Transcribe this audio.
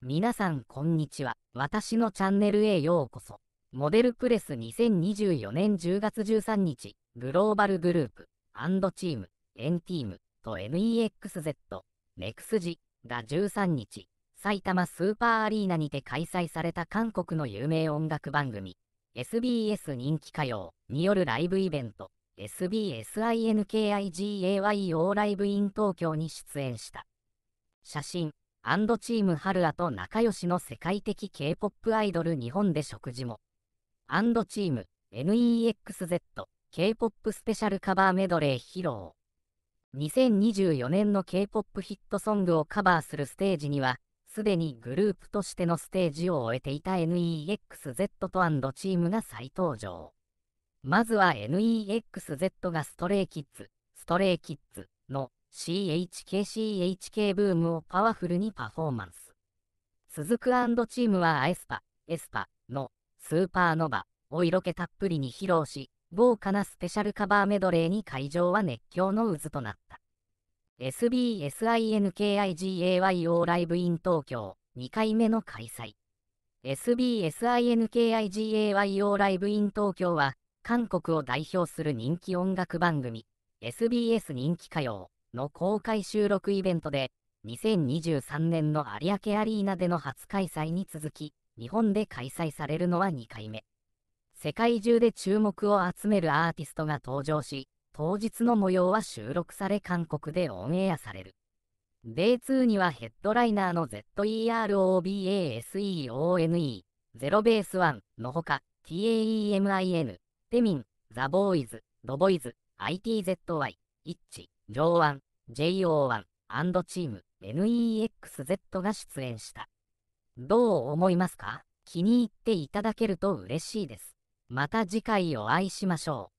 皆さんこんにちは。私のチャンネルへようこそ。モデルプレス2024年10月13日、グローバルグループ、アンドチーム、エンティームと NEXZ、ネクスジが13日、埼玉スーパーアリーナにて開催された韓国の有名音楽番組、SBS 人気歌謡によるライブイベント、SBSINKIGAYO ライブイン東京に出演した。写真アンドチーム春アと仲良しの世界的 K-POP アイドル日本で食事も。アンドチーム NEXZ K-POP スペシャルカバーメドレー披露。2024年の K-POP ヒットソングをカバーするステージには、すでにグループとしてのステージを終えていた NEXZ とアンドチームが再登場。まずは NEXZ がストレイキッズ、ストレイキッズの CHKCHK ブームをパワフルにパフォーマンス。続くチームはアエスパ、エスパのスーパーノバを色気たっぷりに披露し、豪華なスペシャルカバーメドレーに会場は熱狂の渦となった。SBSINKIGAYO ライブイン東京2回目の開催。SBSINKIGAYO ライブイン東京は、韓国を代表する人気音楽番組、SBS 人気歌謡。の公開収録イベントで、2023年の有明アリーナでの初開催に続き、日本で開催されるのは2回目。世界中で注目を集めるアーティストが登場し、当日の模様は収録され韓国でオンエアされる。Day2 にはヘッドライナーの ZEROBASEONE、ゼロベース1のほか、TAEMIN、テミン、ザ・ボーイズ、ロボイズ、ITZY、イッチ、上腕 JO1& チーム NEXZ が出演した。どう思いますか気に入っていただけると嬉しいです。また次回お会いしましょう。